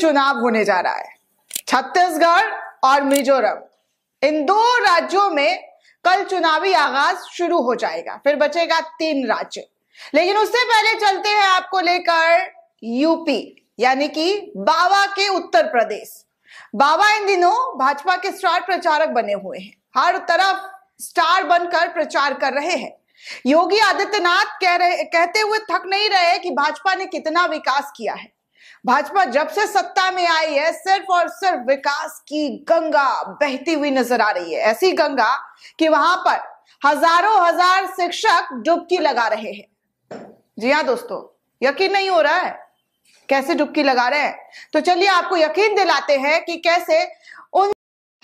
चुनाव होने जा रहा है छत्तीसगढ़ और मिजोरम इन दो राज्यों में कल चुनावी आगाज शुरू हो जाएगा फिर बचेगा तीन राज्य लेकिन उससे पहले चलते हैं आपको लेकर यूपी यानी कि बाबा के उत्तर प्रदेश बाबा इन दिनों भाजपा के स्टार प्रचारक बने हुए हैं हर तरफ स्टार बनकर प्रचार कर रहे हैं योगी आदित्यनाथ कह रहे कहते हुए थक नहीं रहे कि भाजपा ने कितना विकास किया है भाजपा जब से सत्ता में आई है सिर्फ और सिर्फ विकास की गंगा बहती हुई नजर आ रही है ऐसी गंगा कि वहां पर हजारों हजार शिक्षक डुबकी लगा रहे हैं जी हाँ दोस्तों यकीन नहीं हो रहा है कैसे डुबकी लगा रहे हैं तो चलिए आपको यकीन दिलाते हैं कि कैसे उन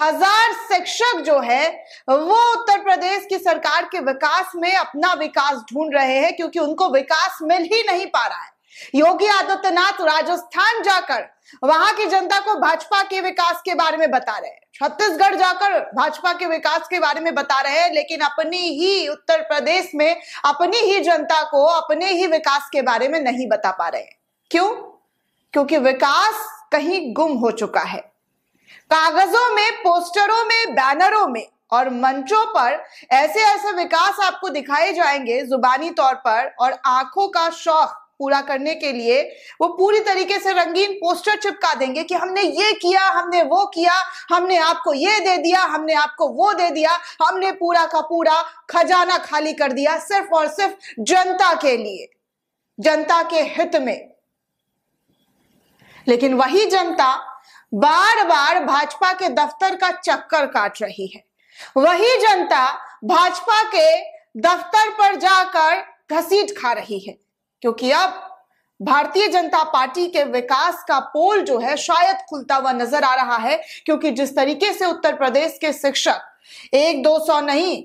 हजार शिक्षक जो है वो उत्तर प्रदेश की सरकार के विकास में अपना विकास ढूंढ रहे हैं क्योंकि उनको विकास मिल ही नहीं पा रहा है योगी आदित्यनाथ राजस्थान जाकर वहां की जनता को भाजपा के विकास के बारे में बता रहे हैं छत्तीसगढ़ जाकर भाजपा के विकास के बारे में बता रहे हैं लेकिन अपनी ही उत्तर प्रदेश में अपनी ही जनता को अपने ही विकास के बारे में नहीं बता पा रहे हैं क्यों क्योंकि विकास कहीं गुम हो चुका है कागजों में पोस्टरों में बैनरों में और मंचों पर ऐसे ऐसे विकास आपको दिखाए जाएंगे जुबानी तौर पर और आंखों का शौक पूरा करने के लिए वो पूरी तरीके से रंगीन पोस्टर चिपका देंगे कि हमने ये किया हमने वो किया हमने आपको ये दे दिया हमने आपको वो दे दिया हमने पूरा का पूरा खजाना खाली कर दिया सिर्फ और सिर्फ जनता के लिए जनता के हित में लेकिन वही जनता बार बार भाजपा के दफ्तर का चक्कर काट रही है वही जनता भाजपा के दफ्तर पर जाकर घसीट खा रही है क्योंकि अब भारतीय जनता पार्टी के विकास का पोल जो है शायद खुलता हुआ नजर आ रहा है क्योंकि जिस तरीके से उत्तर प्रदेश के शिक्षक एक दो सौ नहीं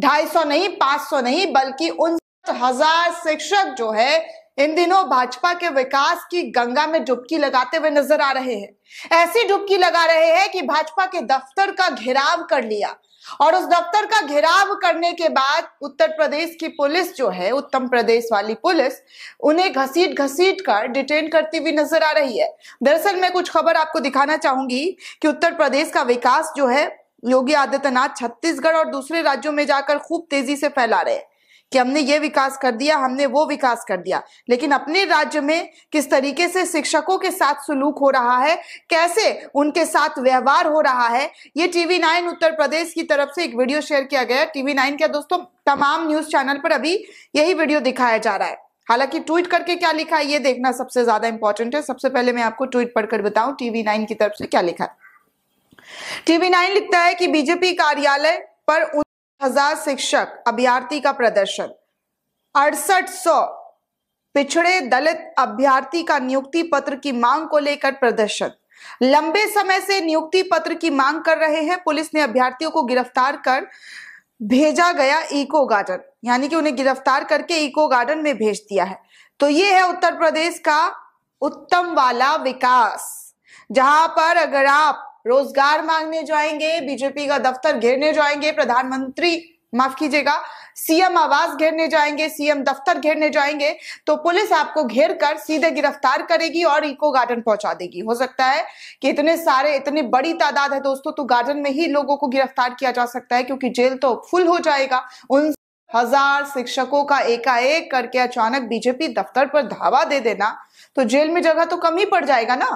ढाई सौ नहीं पांच सौ नहीं बल्कि उनसठ हजार शिक्षक जो है इन दिनों भाजपा के विकास की गंगा में डुबकी लगाते हुए नजर आ रहे हैं ऐसी डुबकी लगा रहे हैं कि भाजपा के दफ्तर का घेराव कर लिया और उस दफ्तर का घेराव करने के बाद उत्तर प्रदेश की पुलिस जो है उत्तम प्रदेश वाली पुलिस उन्हें घसीट घसीट कर डिटेन करती हुई नजर आ रही है दरअसल मैं कुछ खबर आपको दिखाना चाहूंगी कि उत्तर प्रदेश का विकास जो है योगी आदित्यनाथ छत्तीसगढ़ और दूसरे राज्यों में जाकर खूब तेजी से फैला रहे हैं कि हमने ये विकास कर दिया हमने वो विकास कर दिया लेकिन अपने राज्य में किस तरीके से शिक्षकों के साथ सुलूक हो रहा है कैसे उनके साथ व्यवहार हो रहा है ये टीवी नाइन उत्तर प्रदेश की तरफ से एक वीडियो शेयर किया गया टीवी नाइन क्या दोस्तों तमाम न्यूज चैनल पर अभी यही वीडियो दिखाया जा रहा है हालांकि ट्वीट करके क्या लिखा है ये देखना सबसे ज्यादा इंपॉर्टेंट है सबसे पहले मैं आपको ट्वीट पढ़कर बताऊं टीवी नाइन की तरफ से क्या लिखा है टीवी नाइन लिखता है कि बीजेपी कार्यालय पर हजार शिक्षक अभ्यार्थी का प्रदर्शन अड़सठ सौ पिछड़े दलित अभ्यर्थी का नियुक्ति पत्र की मांग को लेकर प्रदर्शन लंबे समय से नियुक्ति पत्र की मांग कर रहे हैं पुलिस ने अभ्यार्थियों को गिरफ्तार कर भेजा गया इको गार्डन यानी कि उन्हें गिरफ्तार करके इको गार्डन में भेज दिया है तो ये है उत्तर प्रदेश का उत्तम वाला विकास जहां पर अगर आप रोजगार मांगने जाएंगे बीजेपी का दफ्तर घेरने जाएंगे प्रधानमंत्री माफ कीजिएगा सीएम आवास घेरने जाएंगे सीएम दफ्तर घेरने जाएंगे तो पुलिस आपको घेर कर सीधे गिरफ्तार करेगी और इको गार्डन पहुंचा देगी हो सकता है कि इतने सारे इतनी बड़ी तादाद है दोस्तों तो गार्डन में ही लोगों को गिरफ्तार किया जा सकता है क्योंकि जेल तो फुल हो जाएगा उन हजार शिक्षकों का एकाएक करके अचानक बीजेपी दफ्तर पर धावा दे देना तो जेल में जगह तो कम ही पड़ जाएगा ना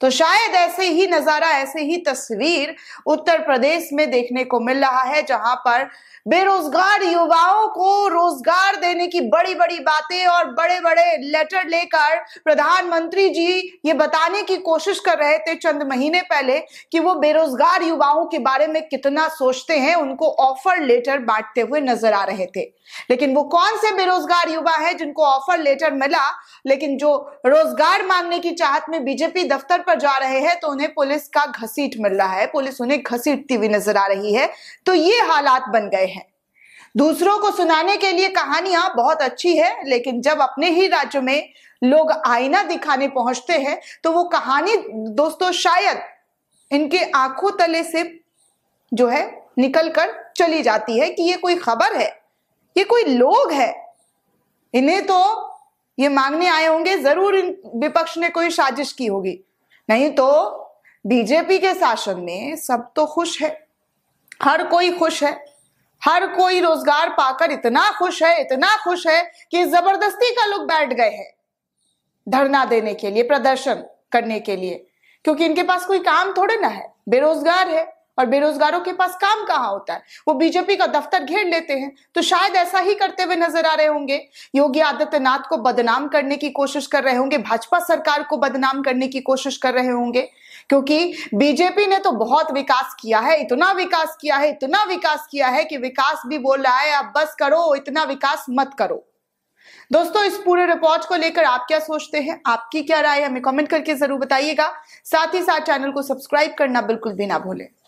तो शायद ऐसे ही नज़ारा ऐसे ही तस्वीर उत्तर प्रदेश में देखने को मिल रहा है जहां पर बेरोजगार युवाओं को रोजगार देने की बड़ी बड़ी बातें और बड़े बड़े लेटर लेकर प्रधानमंत्री जी ये बताने की कोशिश कर रहे थे चंद महीने पहले कि वो बेरोजगार युवाओं के बारे में कितना सोचते हैं उनको ऑफर लेटर बांटते हुए नजर आ रहे थे लेकिन वो कौन से बेरोजगार युवा है जिनको ऑफर लेटर मिला लेकिन जो रोजगार मांगने की चाहत में बीजेपी दफ्तर पर जा रहे हैं तो उन्हें पुलिस का घसीट मिल रहा है पुलिस उन्हें घसीटती हुई नजर आ रही है तो ये हालात बन गए हैं दूसरों को सुनाने के लिए कहानियां हाँ, बहुत अच्छी है लेकिन जब अपने ही राज्य में लोग आईना दिखाने पहुंचते हैं तो वो कहानी दोस्तों शायद इनके आंखों तले से जो है निकल कर चली जाती है कि ये कोई खबर है ये कोई लोग है इन्हें तो ये मांगने आए होंगे जरूर इन विपक्ष ने कोई साजिश की होगी नहीं तो बीजेपी के शासन में सब तो खुश है हर कोई खुश है हर कोई रोजगार पाकर इतना खुश है इतना खुश है कि जबरदस्ती का लोग बैठ गए हैं धरना देने के लिए प्रदर्शन करने के लिए क्योंकि इनके पास कोई काम थोड़े ना है बेरोजगार है और बेरोजगारों के पास काम कहाँ होता है वो बीजेपी का दफ्तर घेर लेते हैं तो शायद ऐसा ही करते हुए नजर आ रहे होंगे योगी आदित्यनाथ को बदनाम करने की कोशिश कर रहे होंगे भाजपा सरकार को बदनाम करने की कोशिश कर रहे होंगे क्योंकि बीजेपी ने तो बहुत विकास किया है इतना विकास किया है इतना विकास किया है कि विकास भी बोल रहा है अब बस करो इतना विकास मत करो दोस्तों इस पूरे रिपोर्ट को लेकर आप क्या सोचते हैं आपकी क्या राय हमें कमेंट करके जरूर बताइएगा साथ ही साथ चैनल को सब्सक्राइब करना बिल्कुल भी ना भूलें